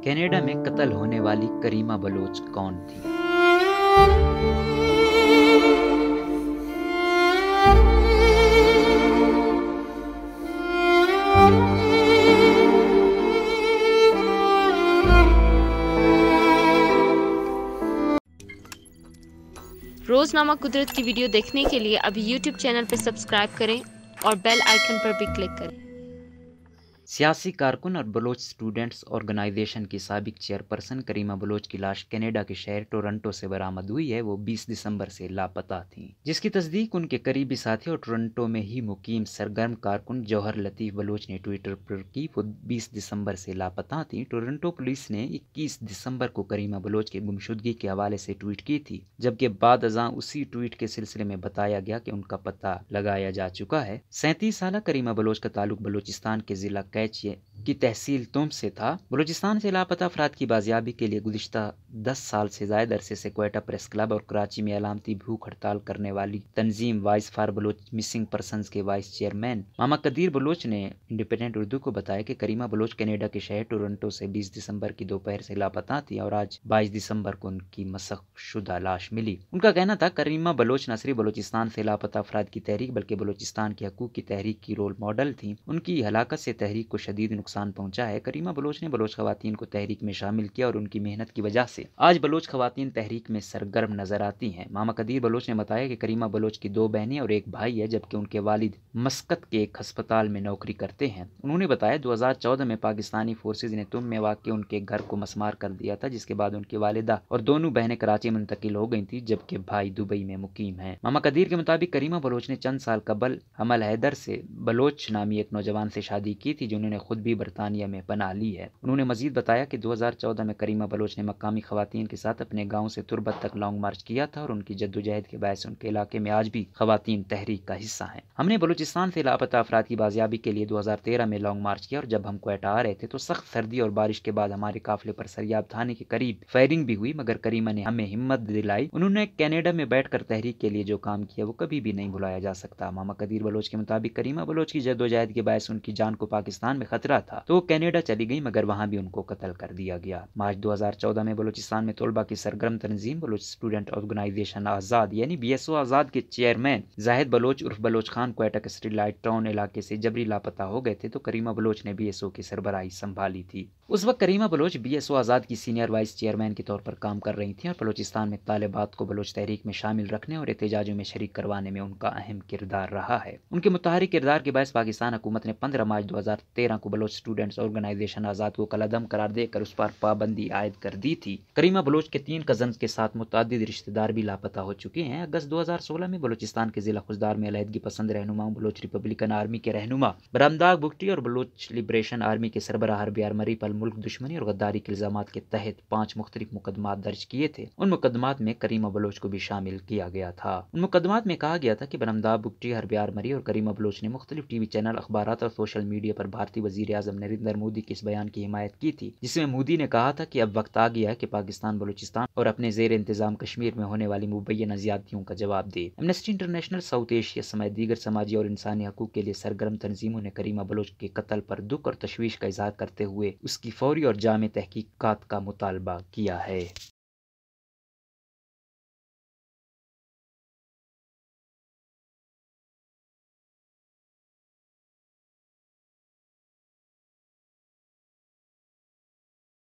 Canada में कत्ल होने वाली करीमा बलोच कौन थी रोजनामा कुदरत की वीडियो देखने के लिए अभी YouTube चैनल पर सब्सक्राइब करें और बेल आइकन पर भी क्लिक करें सियासी कारकुन और बलोच स्टूडेंट्स ऑर्गेनाइजेशन की सबक चेयरपर्सन करीमा बलोच की लाश कनाडा के शहर टोरंटो से बरामद हुई है वो 20 दिसंबर से लापता थी जिसकी तस्दीक उनके करीबी साथी और टोरंटो में ही मुकीम सरगर्म कारकुन जौहर लतीफ़ बलोच ने ट्विटर पर की वो बीस दिसंबर से लापता थी टोरंटो पुलिस ने इक्कीस दिसंबर को करीमा बलोच के गुमशुदगी के हवाले से ट्वीट की थी जबकि बाद अजा उसी ट्वीट के सिलसिले में बताया गया कि उनका पता लगाया जा चुका है सैंतीस साल करीमा बलोच का ताल्लुक बलोचिस्तान के जिला attach की तहसील तुम से था बलोचिस्तान से लापता अफराद की बाजियाबी के लिए गुजशत दस साल से जायद अरसे से कोयटा प्रेस क्लब और कराची में अलामती भूख हड़ताल करने वाली तंजीम voice for Baloch missing person के वाइस चेयरमैन मामा कदीर बलोच ने इंडिपेंडेंट उर्दू को बताया कि करीमा बलोच कनेडा के शहर टोरंटो से बीस दिसंबर की दोपहर से लापता थी और आज बाईस दिसंबर को उनकी मसक शुदा लाश मिली उनका कहना था करीमा बलोच न सिर्फ बलोचिस्तान से लापता अफराद की तहरीक बल्कि बलोचिस्तान के हकूक की तहरीक की रोल मॉडल थी उनकी हलाकत से तहरीक को शदीद नुकसान नुकसान पहुंचा है करीमा बलोच ने बलोच खातन को तहरीक में शामिल किया और उनकी मेहनत की वजह से आज बलोच खातन तहरीक में सरगर्म नजर आती हैं मामा कदीर बलोच ने बताया कि करीमा बलोच की दो बहनें और एक भाई है जबकि उनके वालिद मस्कत के एक अस्पताल में नौकरी करते हैं उन्होंने बताया चौदह में पाकिस्तानी फोर्सेज ने तुम में वाक्य उनके घर को मसमार कर दिया था जिसके बाद उनकी वालदा और दोनों बहनें कराची मुंतकिल हो गई थी जबकि भाई दुबई में मुकीम है मामा कदीर के मुताबिक करीमा बलोच ने चंद साल कबल हमल हैदर से बलोच नामी एक नौजवान से शादी की थी जिन्होंने खुद भी बरतानिया में बना ली है उन्होंने मजीद बताया कि चौदह में करीमा बलोच ने मकामी खातन के साथ अपने गाँव से तुरबत तक लॉन्ग मार्च किया था और उनकी जद्दोजहद के बायस उनके इलाके में आज भी खातन तहरीक का हिस्सा है हमने बलोचिस्तान से लापता अफराद की बाजियाबी के लिए दो हज़ार तेरह में लॉन्ग मार्च किया और जब हम कोयटा आ रहे थे तो सख्त सर्दी और बारिश के बाद हमारे काफिले पर सरियाब थाने के करीब फायरिंग भी हुई मगर करीमा ने हमें हिम्मत दिलाई उन्होंने कैनेडा में बैठ कर तहरीक के लिए जो काम किया वो कभी भी नहीं भुलाया जा सकता मामा कदीर बलोच के मुताबिक करीमा बलोच की जद्दोजहद के बायस उनकी जान को पाकिस्तान में खतरा था था तो कनाडा कैनेडा चली गई मगर वहां भी उनको कत्ल कर दिया गया मार्च 2014 में बलूचिस्तान में तलबा की सरगर्म तंजीम बलोच स्टूडेंट ऑर्गेनाइजेशन आज़ाद यानी बी आज़ाद के चेयरमैन जाहिद बलोच उर्फ Baloch Khan Quetta satellite town इलाके से जबरी लापता हो गए थे तो करीमा बलोच ने बी की सरबराई संभाली थी उस वक्त करीमा बलोच बी आज़ाद की सीनियर वाइस चेयरमैन के तौर पर काम कर रही थी और बलोचिस्तान में तालिबात को बलोच तहरीक में शामिल रखने और एहतजाजों में शरीक करवाने में उनका अहम किरदार रहा है उनके मुतहरी किरदार के बायस पाकिस्तान हुकूमत ने पंद्रह मार्च दो को बलोच स्टूडेंट्स ऑर्गेनाइजेशन आज़ाद को कलादम करार देकर उस पर पाबंदी आयद कर दी थी करीमा बलोच के तीन कजन के साथ मुतद रिश्तेदार भी लापता हो चुके हैं अगस्त दो हज़ार सोलह में बलोचिस्तान के जिला खुशदार में अलहदगी पसंद रहनुमा बलोच रिपब्लिकन आर्मी के रहनुमा बरामदाग बुगटी और बलोच लिबरेशन आर्मी के सरबरा हरबियार मरी पर मुल्क दुश्मनी और गद्दारी के इल्जाम के तहत पाँच मुख्तलिफ मुकदमा दर्ज किए थे उन मुकदमा में करीमा बलोच को भी शामिल किया गया था उन मुकदमा में कहा गया था की बरामदाग बुगटी हरबियार मरी और करीमा बलोच ने मुख्तलिफ टीवी चैनल अखबार और सोशल मीडिया पर भारतीय वजी आजम नरेंद्र मोदी के इस बयान की हिमायत की थी जिसमें मोदी ने कहा था कि अब वक्त आ गया है कि पाकिस्तान बलूचिस्तान और अपने जेर इंतजाम कश्मीर में होने वाली मुबैया ज्यादतियों का जवाब दे एमनेस्टी इंटरनेशनल साउथ एशिया समेत दीगर समाजी और इंसानी हकूक के लिए सरगर्म तनजीमों ने करीमा बलोच के कत्ल पर दुख और तशवीश का इजहार करते हुए उसकी फौरी और जाम तहकीकत का मुतालबा किया है